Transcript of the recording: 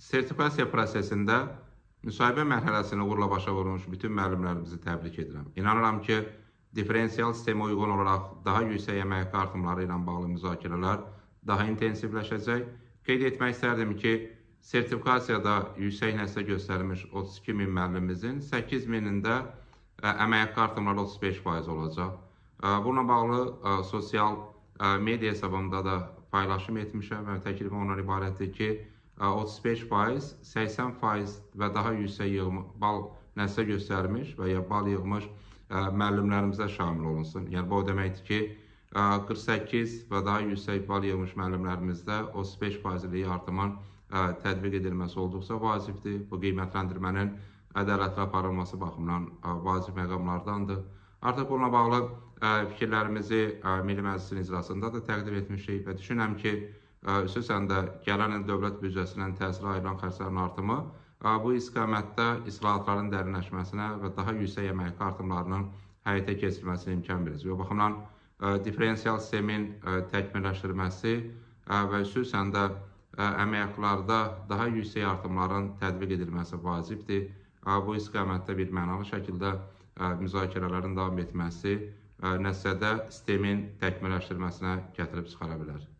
Sertifikasiya prosesində müsahibə mərhələsini uğurla başa vurmuş bütün müəllimlərimizi təbrik edirəm. İnanıram ki, diferensial sistemə uyğun olaraq daha yüksək əmək artımları ilə bağlı müzakirələr daha intensivləşəcək. Qeyd etmək istərdim ki, sertifikasiyada yüksək nəsə göstərmiş 32 min müəllimimizin 8 minində e, əmək artımları 35% olacaq. E, bununla bağlı e, sosial media hesabımda da paylaşım etmişəm və təklifim ondan ibarətdir ki, 35%, 80% və daha yüksək yığma, bal nəsə göstərmiş və ya bal yığmış müəllimlərimizə şamil olunsun. Yəni, bu o deməkdir ki, 48 və daha yüksək bal yığmış müəllimlərimizdə 35%lik artımın tədbiq edilməsi olduqca vacibdir. Bu qiymətləndirmənin ədalətlə aparılması baxımından vacib məqamlardandır. Artıq bununla bağlı fikirlərimizi Milli Məclisin icrasında da təqdim etmişik və düşünəm ki, xüsusən də gələn il dövlət büdcəsindən təsirə ayrılan xərclərin artımı bu istiqamətdə islahatların dərinləşməsinə və daha yüksək əmək artımlarının həyata keçirilməsinə imkan verəcək. O baxımdan diferensial sistemin təkmilləşdirilməsi və xüsusən də əmək haqlarda daha yüksək artımların tətbiq edilməsi vacibdir. Bu istiqamətdə bir mənalı şəkildə müzakirələrin davam etməsi nəticədə sistemin təkmilləşdirilməsinə gətirib çıxara bilər.